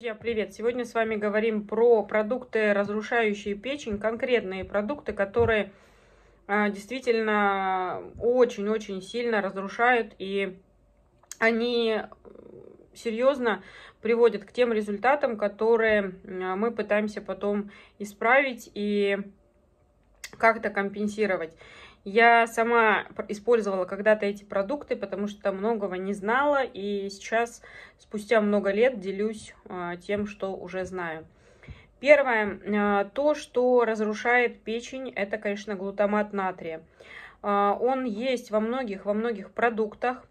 Друзья, привет! Сегодня с вами говорим про продукты, разрушающие печень, конкретные продукты, которые э, действительно очень-очень сильно разрушают, и они серьезно приводят к тем результатам, которые а, мы пытаемся потом исправить и как-то компенсировать. Я сама использовала когда-то эти продукты, потому что многого не знала, и сейчас, спустя много лет, делюсь а, тем, что уже знаю. Первое, а, то, что разрушает печень, это, конечно, глутамат натрия. А, он есть во многих, во многих продуктах,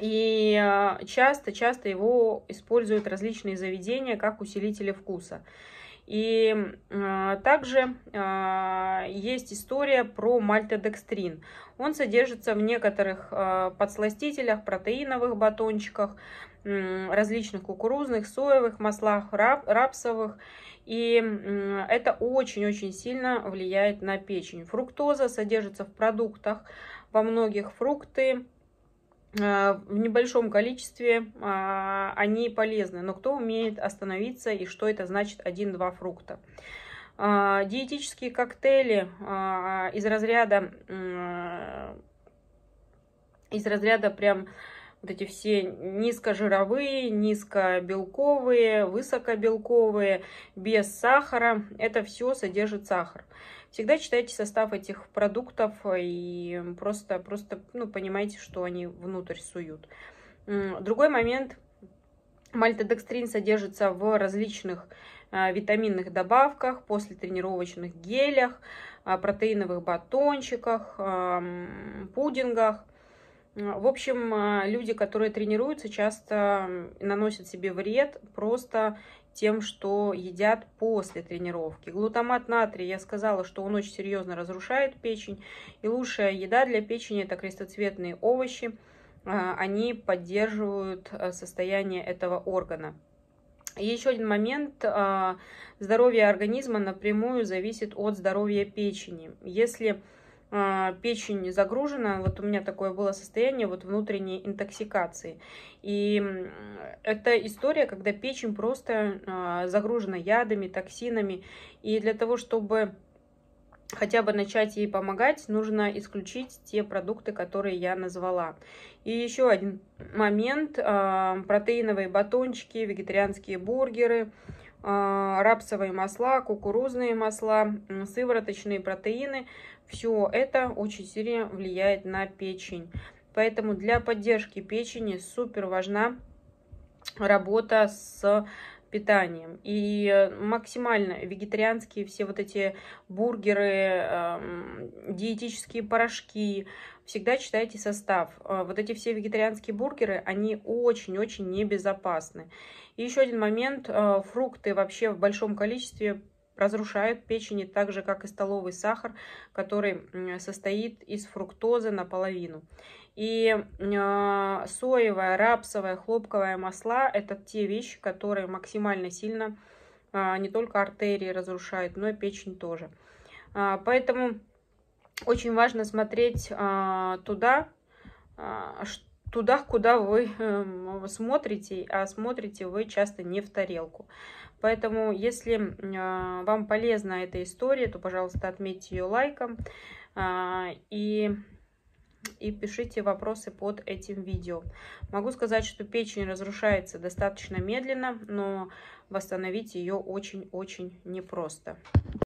и часто-часто его используют различные заведения как усилители вкуса. И э, также э, есть история про мальтодекстрин. Он содержится в некоторых э, подсластителях, протеиновых батончиках, э, различных кукурузных, соевых маслах, рап, рапсовых. И э, это очень-очень сильно влияет на печень. Фруктоза содержится в продуктах, во многих фрукты, а, в небольшом количестве а, они полезны. Но кто умеет остановиться и что это значит 1-2 фрукта? А, диетические коктейли из разряда из разряда прям вот эти все низкожировые, низкобелковые, высокобелковые, без сахара. Это все содержит сахар. Всегда читайте состав этих продуктов и просто, просто ну, понимайте, что они внутрь суют. Другой момент. Мальтодекстрин содержится в различных а, витаминных добавках, после тренировочных гелях, а, протеиновых батончиках, пудингах – в общем, а, люди, которые тренируются, часто наносят себе вред просто тем, что едят после тренировки. Глутамат натрия, я сказала, что он очень серьезно разрушает печень. И лучшая еда для печени – это крестоцветные овощи. А, они поддерживают а, состояние этого органа. И еще один момент. Здоровье организма напрямую зависит от здоровья печени. Если а, печень загружена, вот у меня такое было состояние вот внутренней интоксикации. И это история, когда печень просто а, загружена ядами, токсинами, и для того, чтобы хотя бы начать ей помогать, нужно исключить те продукты, которые я назвала. И еще один момент, а, протеиновые батончики, вегетарианские бургеры – а, рапсовые масла, кукурузные масла, сывороточные протеины. Все это очень сильно влияет на печень. Поэтому для поддержки печени супер важна работа с питанием. И максимально вегетарианские все вот эти бургеры, эм, диетические порошки, всегда читайте состав. Э, вот эти все вегетарианские бургеры, они очень-очень небезопасны. И еще один момент, э, фрукты вообще в большом количестве разрушают печени так же, как и столовый сахар, который состоит из фруктозы наполовину. И э, соевое, рапсовое, хлопковое масло – это те вещи, которые максимально сильно э, не только артерии разрушают, но и печень тоже. А, поэтому очень важно смотреть э, туда, э, туда, куда вы эм, смотрите, а смотрите вы часто не в тарелку. Поэтому, если а, вам полезна эта история, то, пожалуйста, отметьте ее лайком а, и, и пишите вопросы под этим видео. Могу сказать, что печень разрушается достаточно медленно, но восстановить ее очень-очень непросто.